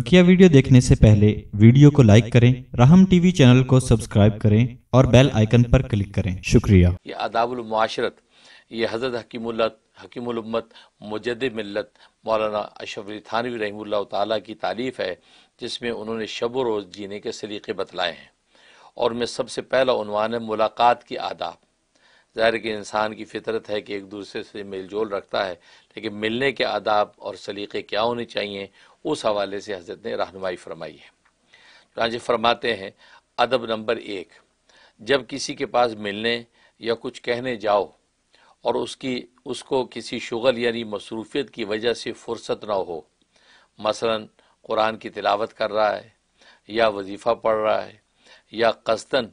बकिया वीडियो देखने से पहले वीडियो को लाइक करें रहम टीवी चैनल को सब्सक्राइब करें और बेल आइकन पर क्लिक करें शुक्रिया ये आदाबुलमाशरत ये हज़रत हकीमुल्लत हकीमत मुजद मिलत मौलाना अशरफ थानवी रही तला की तारीफ़ है जिसमें उन्होंने शब रोज़ जीने के सलीके बतलाए हैं और उनमें सबसे पहला उनवान है मुलाकात की आदाब ज़ाहिर कि इंसान की फितरत है कि एक दूसरे से मेल जोल रखता है लेकिन मिलने के आदाब और सलीक़े क्या होने चाहिए उस हवाले से हजरत ने रहनुमाई फरमाई है राज फरमाते हैं अदब नंबर एक जब किसी के पास मिलने या कुछ कहने जाओ और उसकी उसको किसी शुगल यानी मसरूफियत की वजह से फुर्सत न हो मसलन कुरान की तिलावत कर रहा है या वजीफ़ा पढ़ रहा है या कसदन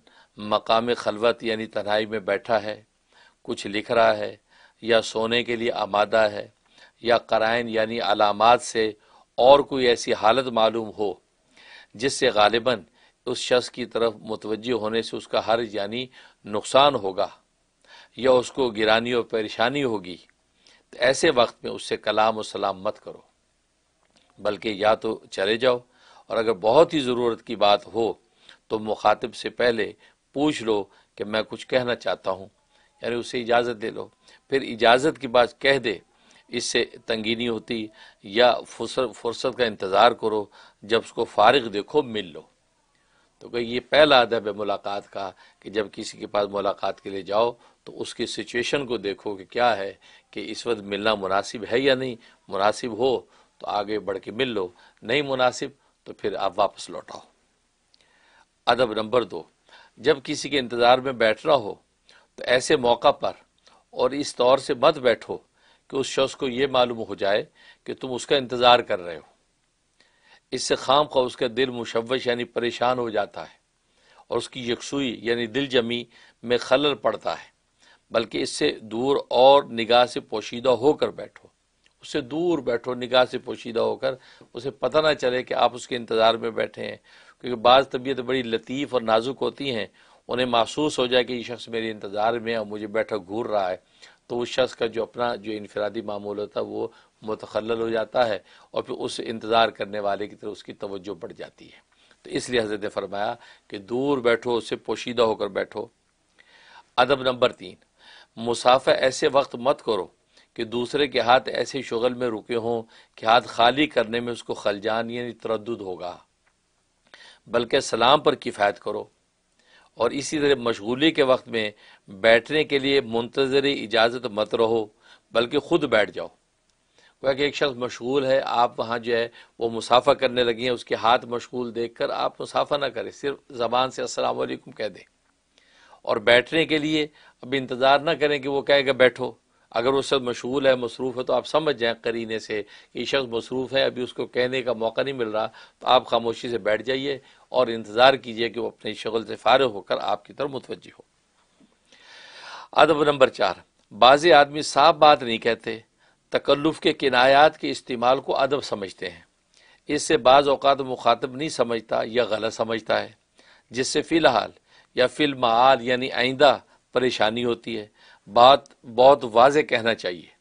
मकाम खलवत यानी तन्हाई में बैठा है कुछ लिख रहा है या सोने के लिए आमादा है या कराइन यानी अलामत से और कोई ऐसी हालत मालूम हो जिससे गालिबा उस शख्स की तरफ मुतवजह होने से उसका हर यानी नुकसान होगा या उसको गिरानी और परेशानी होगी तो ऐसे वक्त में उससे कलाम और सलाम मत करो बल्कि या तो चले जाओ और अगर बहुत ही ज़रूरत की बात हो तो मुखातिब से पहले पूछ लो कि मैं कुछ कहना चाहता हूँ यानी उसे इजाज़त दे लो फिर इजाज़त की बात कह दे इससे तंगी नहीं होती या फुर्सत का इंतज़ार करो जब उसको फारग देखो मिल लो तो कही ये पहला अदब है मुलाकात का कि जब किसी के पास मुलाकात के लिए जाओ तो उसकी सिचुएशन को देखो कि क्या है कि इस वक्त मिलना मुनासिब है या नहीं मुनासिब हो तो आगे बढ़ के मिल लो नहीं मुनासिब तो फिर आप वापस लौटाओ अदब नंबर दो जब किसी के इंतज़ार में बैठ रहा हो तो ऐसे मौका पर और इस तौर से मत बैठो कि उस शख्स को ये मालूम हो जाए कि तुम उसका इंतज़ार कर रहे हो इससे खाम खा उसका दिल मुशवश यानी परेशान हो जाता है और उसकी यकसुई यानी दिल जमी में खलल पड़ता है बल्कि इससे दूर और निगाह से पोशीदा होकर बैठो उससे दूर बैठो निगाह से पोशीदा होकर उसे पता ना चले कि आप उसके इंतज़ार में बैठे हैं क्योंकि बाज़ तबीयत बड़ी लतीफ़ और नाजुक होती हैं उन्हें महसूस हो जाए कि ये शख्स मेरे इंतज़ार में और मुझे बैठा घूर रहा है तो उस शख्स का जो अपना जो इनफरादी मामूल होता है वो मुतखल हो जाता है और फिर उस इंतज़ार करने वाले की तरफ उसकी तवज्जो बढ़ जाती है तो इसलिए हजरत ने फरमाया कि दूर बैठो उससे पोशीदा होकर बैठो अदब नंबर तीन मुसाफा ऐसे वक्त मत करो कि दूसरे के हाथ ऐसे शगल में रुके हों कि हाथ खाली करने में उसको खलजान यानी तरद होगा बल्कि सलाम पर किफ़ायत करो और इसी तरह मशगूली के वक्त में बैठने के लिए मुंतज़र इजाज़त मत रहो बल्कि ख़ुद बैठ जाओ गोया कि एक शख्स मशगूल है आप वहाँ जो है वो मुसाफा करने लगी हैं उसके हाथ मशगूल देख कर आप मुसाफा ना करें सिर्फ ज़बान से असलकुम कह दें और बैठने के लिए अभी इंतज़ार ना करें कि वो कहेगा बैठो अगर उस शख्स मशगूल है मसरूफ़ है तो आप समझ जाए करीने से कि शख्स मसरूफ़ है अभी उसको कहने का मौका नहीं मिल रहा तो आप खामोशी से बैठ जाइए और इंतज़ार कीजिए कि वो अपने शगल से फ़ारग होकर आपकी तरफ मुतवज हो अदब नंबर चार बाज़ आदमी साफ बात नहीं कहते तकल्लुफ़ के किनायात के इस्तेमाल को अदब समझते हैं इससे बाज़ अवत मुखातब नहीं समझता या गलत समझता है जिससे फ़िलहाल या माल यानी आइंदा परेशानी होती है बात बहुत वाज कहना चाहिए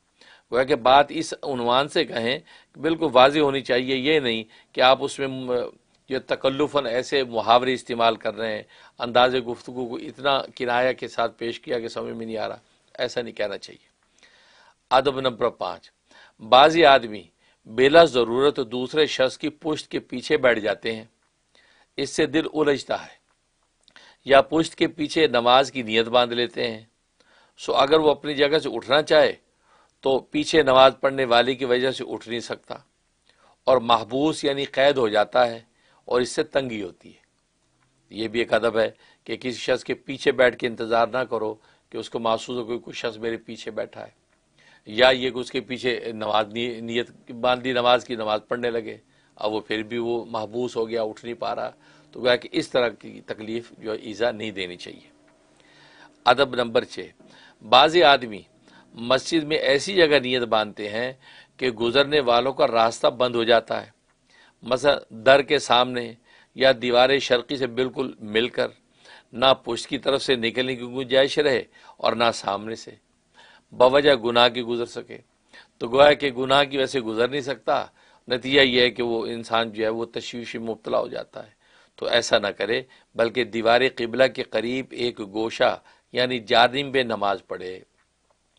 वह कि बात इस उनवान से कहें बिल्कुल वाज होनी चाहिए ये नहीं कि आप उसमें जो तकल्लुफन ऐसे मुहावरे इस्तेमाल कर रहे हैं अंदाज गुफ्तु को इतना किराया के साथ पेश किया कि समझ में नहीं आ रहा ऐसा नहीं कहना चाहिए अदब नंबर पाँच बाज़ी आदमी बेला ज़रूरत दूसरे शख्स की पुश्त के पीछे बैठ जाते हैं इससे दिल उलझता है या पुश्त के पीछे नमाज की नीयत बांध लेते हैं सो अगर वो अपनी जगह से उठना चाहे तो पीछे नमाज पढ़ने वाले की वजह से उठ नहीं सकता और महबूस यानी कैद हो जाता है और इससे तंगी होती है ये भी एक अदब है कि किसी शख्स के पीछे बैठ के इंतज़ार ना करो कि उसको महसूस हो कि कोई शख्स मेरे पीछे बैठा है या ये कि उसके पीछे नमाज नीयत बांध दी नमाज की नमाज पढ़ने लगे अब वो फिर भी वो महबूस हो गया उठ नहीं पा रहा तो वह कि इस तरह की तकलीफ़ जो है ईज़ा नहीं देनी चाहिए अदब नंबर छः बाज़ आदमी मस्जिद में ऐसी जगह नीयत बांधते हैं कि गुज़रने वालों का रास्ता बंद हो जाता है मस दर के सामने या दीवार शर्की से बिल्कुल मिलकर ना पुष्ट की तरफ से निकलने की गुंजाइश रहे और ना सामने से बवजह गुनाह की गुजर सके तो गोया कि गुनाह की वैसे गुजर नहीं सकता नतीजा यह है कि वो इंसान जो है वो तशवीश में मुबतला हो जाता है तो ऐसा ना करे बल्कि दीवार किबला के करीब एक गोशा यानी जानिम बे नमाज पढ़े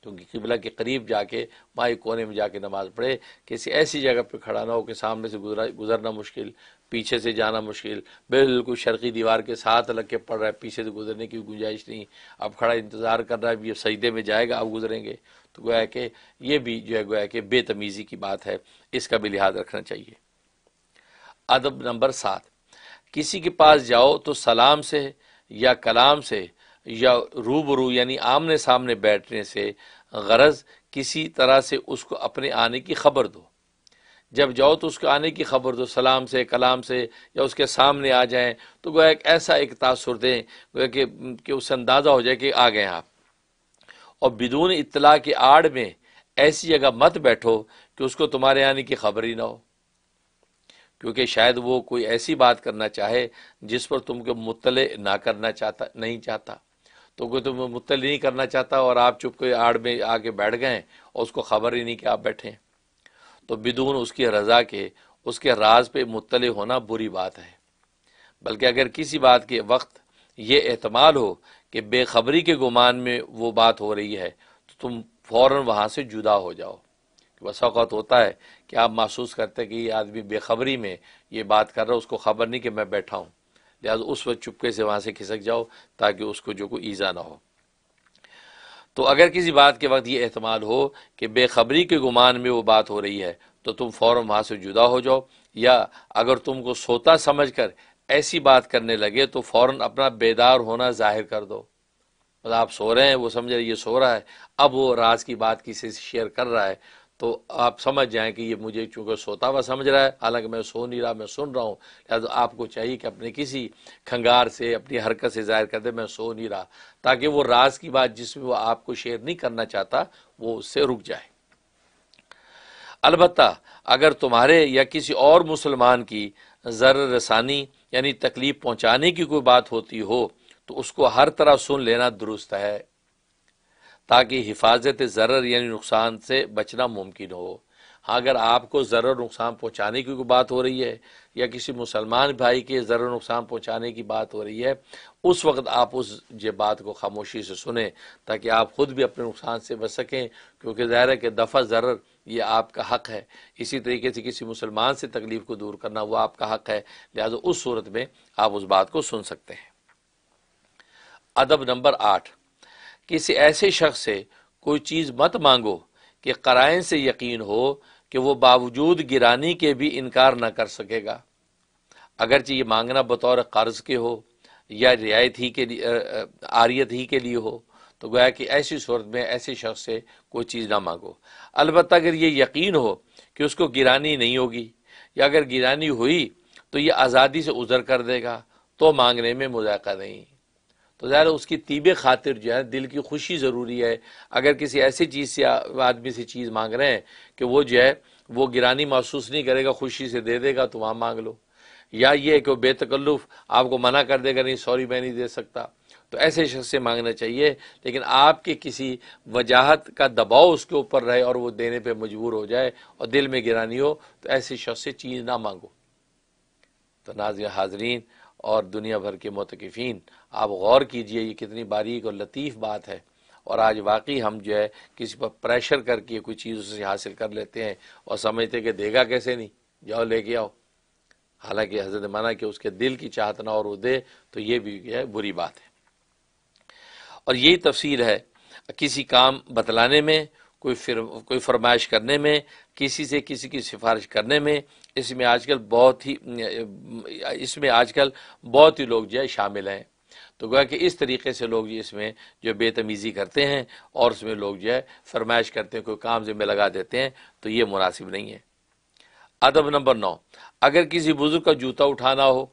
क्योंकि किबला के करीब जाके माए कोने में जाके नमाज पढ़े किसी ऐसी जगह पर खड़ा ना हो कि सामने से गुजरा गुजरना मुश्किल पीछे से जाना मुश्किल बिल्कुल शर्की दीवार के साथ लग के पड़ रहा है पीछे से गुजरने की गुंजाइश नहीं अब खड़ा इंतज़ार कर रहा है ये सईदे में जाएगा अब गुजरेंगे तो गोया कि ये भी जो है गोया कि बेतमीज़ी की बात है इसका भी लिहाज रखना चाहिए अदब नंबर सात किसी के पास जाओ तो सलाम से या कलाम से या रूबरू यानी आमने सामने बैठने से गरज किसी तरह से उसको अपने आने की खबर दो जब जाओ तो उसके आने की खबर दो सलाम से कलाम से या उसके सामने आ जाएं तो गोया एक ऐसा एक तासर दें गोया कि, कि उससे अंदाज़ा हो जाए कि आ गए आप और बिदून इतला के आड़ में ऐसी जगह मत बैठो कि उसको तुम्हारे आने की खबर ही ना हो क्योंकि शायद वो कोई ऐसी बात करना चाहे जिस पर तुमको मुतले ना करना चाहता नहीं चाहता तो कोई तो मुतल नहीं करना चाहता और आप चुप के आड़ में आके बैठ गए और उसको खबर ही नहीं कि आप बैठे तो बिदून उसकी रज़ा के उसके राज पे मुतल होना बुरी बात है बल्कि अगर किसी बात के वक्त ये एहतमाल हो कि बेखबरी के गुमान में वो बात हो रही है तो तुम फ़ौर वहाँ से जुदा हो जाओ बस अवत होता है कि आप महसूस करते हैं कि ये आदमी बेखबरी में ये बात कर रहा है उसको खबर नहीं कि मैं बैठा हूँ लिहाजा उस वक्त चुपके से वहाँ से खिसक जाओ ताकि उसको जो कोई ईज़ा ना हो तो अगर किसी बात के वक्त ये अहतमाल हो कि बेखबरी के गुमान में वो बात हो रही है तो तुम फ़ौर वहाँ से जुदा हो जाओ या अगर तुमको सोता समझ कर ऐसी बात करने लगे तो फ़ौर अपना बेदार होना जाहिर कर दो मतलब आप सो रहे हैं वो समझ रहे ये सो रहा है अब वो राज की बात किसी से शेयर कर रहा है तो आप समझ जाएं कि ये मुझे चूँकि सोता हुआ समझ रहा है हालांकि मैं सो नहीं रहा मैं सुन रहा हूँ लिहाजा तो आपको चाहिए कि अपने किसी खंगार से अपनी हरकत से जाहिर कर दे मैं सो नहीं रहा ताकि वो राज की बात जिसमें वो आपको शेयर नहीं करना चाहता वो उससे रुक जाए अलबत् अगर तुम्हारे या किसी और मुसलमान की ज़र रसानी यानी तकलीफ़ पहुँचाने की कोई बात होती हो तो उसको हर तरह सुन लेना दुरुस्त है ताकि हिफाजत ज़र्र यानी नुकसान से बचना मुमकिन हो हाँ अगर आपको ज़र्र नुकसान पहुँचाने की बात हो रही है या किसी मुसलमान भाई के ज़र्र नुकसान पहुँचाने की बात हो रही है उस वक्त आप उस ये बात को खामोशी से सुने ताकि आप ख़ुद भी अपने नुकसान से बच सकें क्योंकि ज़ाहिर है कि दफ़ा ज़र्र ये आपका हक है इसी तरीके से किसी मुसलमान से तकलीफ़ को दूर करना वो आपका हक है लिहाजा उस सूरत में आप उस बात को सुन सकते हैं अदब नंबर आठ किसी ऐसे शख्स से कोई चीज़ मत मांगो कि कराइन से यकीन हो कि वो बावजूद गिरानी के भी इनकार ना कर सकेगा अगरचे ये मांगना बतौर कर्ज के हो या रियायत ही के लिए आरियत ही के लिए हो तो गोया कि ऐसी सूरत में ऐसे शख्स से कोई चीज़ ना मांगो अलबत् अगर ये यकीन हो कि उसको गिरानी नहीं होगी या अगर गिरानी हुई तो ये आज़ादी से उजर कर देगा तो मांगने में मुजायका नहीं तो ज़ाहिर उसकी तीब खातिर जो है दिल की खुशी ज़रूरी है अगर किसी ऐसी चीज़ से आदमी से चीज़ मांग रहे हैं कि वो जो है वो गिरानी महसूस नहीं करेगा खुशी से दे देगा तो वहाँ मांग लो या ये कि वो बेतकल्लुफ़ आपको मना कर देगा नहीं सॉरी मैं नहीं दे सकता तो ऐसे शख्स से मांगना चाहिए लेकिन आपके किसी वजाहत का दबाव उसके ऊपर रहे और वो देने पे मजबूर हो जाए और दिल में गिरानी हो तो ऐसे शख्स से चीज़ ना मांगो तो नाजिया हाजरीन और दुनिया भर के मतकफ़ीन आप गौर कीजिए ये कितनी बारीक और लतीफ़ बात है और आज वाकई हम जो है किसी पर प्रेशर करके कोई चीज़ उसे हासिल कर लेते हैं और समझते कि देगा कैसे नहीं जाओ लेके आओ हालांकि हजरत माना कि उसके दिल की चाहत ना और वो दे तो ये भी है बुरी बात है और यही तफसीर है किसी काम बतलाने में कोई फिर कोई फरमाइश करने में किसी से किसी की सिफारिश करने में इसमें आजकल बहुत ही इसमें आजकल बहुत ही लोग जो है शामिल हैं तो गोया कि इस तरीके से लोग इसमें जो बेतमीज़ी करते हैं और उसमें लोग जो है फरमाइश करते हैं कोई काम जिम्मे लगा देते हैं तो ये मुनासिब नहीं है अदब नंबर नौ अगर किसी बुज़ुर्ग का जूता उठाना हो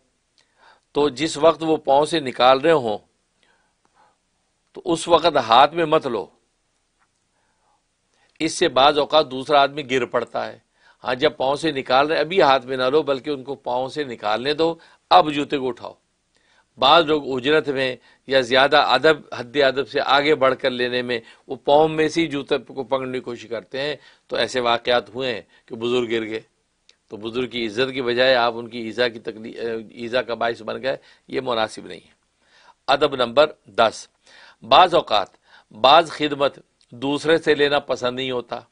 तो जिस वक्त वो पाँव से निकाल रहे हों तो उस वक्त हाथ में मत लो इससे बाज़ अवत दूसरा आदमी गिर पड़ता है हाँ जब पाँव से निकाल रहे अभी हाथ में ना लो बल्कि उनको पाँव से निकालने दो अब जूते को उठाओ बाद लोग उजरत में या ज़्यादा अदब हद अदब से आगे बढ़ कर लेने में वो पाँव में से ही जूते को पकड़ने की कोशिश करते हैं तो ऐसे वाक़ात हुए हैं कि बुज़ुर्ग गिर गए तो बुज़ुर्ग की इज़्ज़त की बजाय आप उनकी ईज़ा की तकलीफ ईज़ा का बायस बन गए ये मुनासिब नहीं है अदब नंबर दस बाज़ अवत बाज़ खिदमत दूसरे से लेना पसंद नहीं होता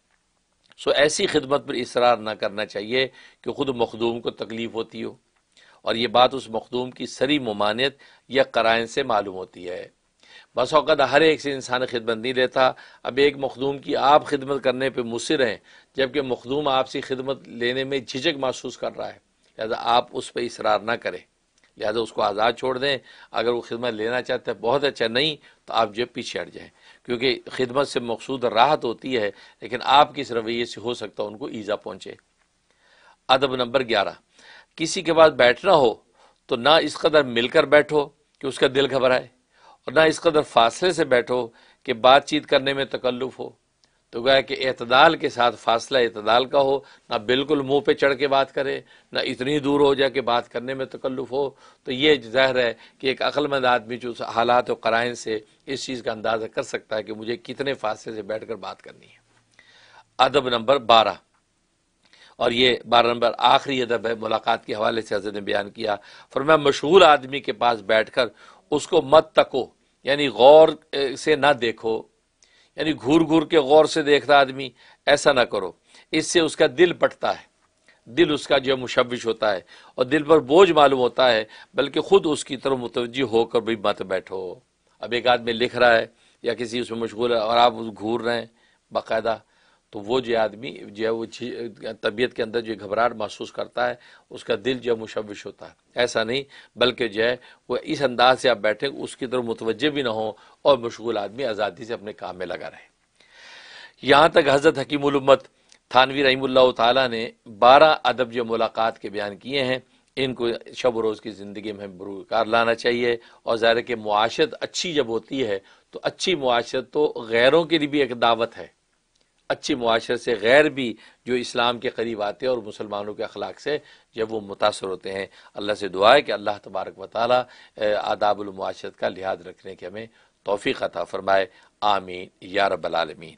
सो ऐसी खिदमत पर इसरार ना करना चाहिए कि ख़ुद मखदूम को तकलीफ़ होती हो और ये बात उस मखदूम की सरी ममानियत या कराइन से मालूम होती है बस अवत हर एक से इंसान खिदमत नहीं लेता अब एक मखदूम की आप खिदमत करने पर मुसर हैं जबकि मखदूम आपसी खिदमत लेने में झिझक महसूस कर रहा है लिहाजा आप उस पर इसरार ना करें लिहाजा तो उसको आज़ाद छोड़ दें अगर वो खिदमत लेना चाहते हैं बहुत अच्छा नहीं तो आप जब पीछे हट जाएँ क्योंकि खिदमत से मकसूद राहत होती है लेकिन आप किस रवैये से हो सकता है उनको ईज़ा पहुँचे अदब नंबर ग्यारह किसी के पास बैठना हो तो ना इस कदर मिलकर बैठो कि उसका दिल घबराए और ना इस कदर फासले से बैठो कि बातचीत करने में तकल्लुफ़ हो तो गया कि अतदाल के साथ फासला अतदाल का हो ना बिल्कुल मुंह पे चढ़ के बात करे ना इतनी दूर हो जाए कि बात करने में तकल्लुफ़ हो तो ये ज़ाहिर है कि एक अक्लमंद आदमी जो हालात और कराइन से इस चीज़ का अंदाज़ा कर सकता है कि मुझे कितने फासले से बैठ कर बात करनी है अदब नंबर बारह और ये बारह नंबर आखिरी अदब है मुलाकात के हवाले से हजरत ने बयान किया फिर मैं मशहूर आदमी के पास बैठ कर उसको मत तको यानी गौर से ना देखो यानी घूर घूर के गौर से देख रहा आदमी ऐसा ना करो इससे उसका दिल पटता है दिल उसका जो मुशविश होता है और दिल पर बोझ मालूम होता है बल्कि ख़ुद उसकी तरफ मुतवजी होकर भी मत बैठो अब एक आदमी लिख रहा है या किसी उसमें मशगूल है और आप घूर रहे हैं बाकायदा तो वो जो आदमी जो है वो तबीयत के अंदर जो घबराहट महसूस करता है उसका दिल जो है मुशविश होता है ऐसा नहीं बल्कि जो है वो इस अंदाज से आप बैठें उसकी तरफ मुतवजह भी ना हो और मशगूल आदमी आज़ादी से अपने काम में लगा रहे यहाँ तक हज़रत हकीमत थानवी रहीमल्ला तारह ने बारह अदब जो मुलाकात के बयान किए हैं इनको शब रोज़ की ज़िंदगी में बरूकार लाना चाहिए और ज़ाहिर कि मुआशत अच्छी जब होती है तो अच्छी मुआशत तो गैरों के लिए भी एक दावत है अच्छी मुआरे से गैर भी जो इस्लाम के करीब आते हैं और मुसलमानों के अखलाक से जब वो मुतासर होते हैं अल्लाह से दुआ है कि अल्लाह तबारक व ताली आदाबुलमाशरत का लिहाज रखने के हमें तोफ़ी अता फ़रमाए आमीन या रबालमीन